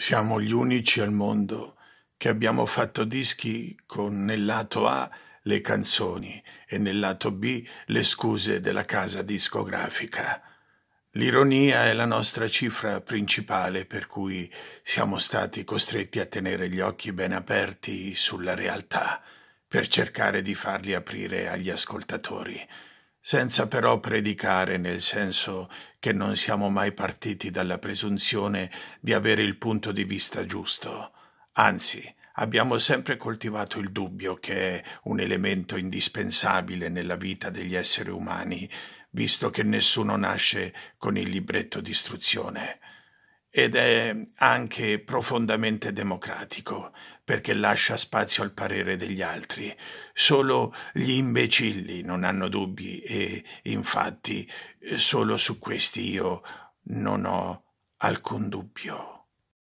Siamo gli unici al mondo che abbiamo fatto dischi con nel lato A le canzoni e nel lato B le scuse della casa discografica. L'ironia è la nostra cifra principale per cui siamo stati costretti a tenere gli occhi ben aperti sulla realtà per cercare di farli aprire agli ascoltatori senza però predicare nel senso che non siamo mai partiti dalla presunzione di avere il punto di vista giusto. Anzi, abbiamo sempre coltivato il dubbio che è un elemento indispensabile nella vita degli esseri umani, visto che nessuno nasce con il libretto di istruzione ed è anche profondamente democratico, perché lascia spazio al parere degli altri. Solo gli imbecilli non hanno dubbi e infatti solo su questi io non ho alcun dubbio.